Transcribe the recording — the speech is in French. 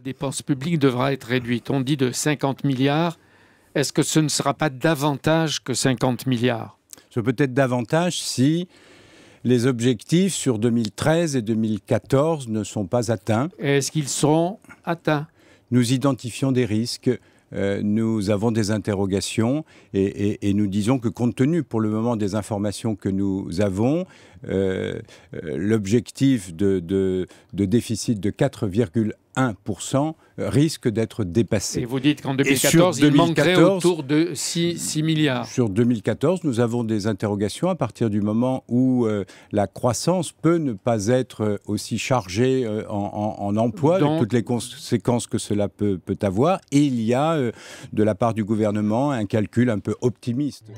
la dépense publique devra être réduite. On dit de 50 milliards. Est-ce que ce ne sera pas davantage que 50 milliards Ce peut être davantage si les objectifs sur 2013 et 2014 ne sont pas atteints. Est-ce qu'ils seront atteints Nous identifions des risques. Euh, nous avons des interrogations et, nous disons que compte tenu pour le moment des informations que nous avons, euh, euh, l'objectif de, de, de déficit de 4,1 1% euh, risque d'être dépassé. Et vous dites qu'en 2014, il manquerait autour de 6, 6, milliards. Sur 2014, nous avons des interrogations à partir du moment où euh, la croissance peut ne pas être euh, aussi chargée en, emploi, avec toutes les conséquences que cela peut, peut avoir. Et il y a, de la part du gouvernement, un calcul un peu optimiste.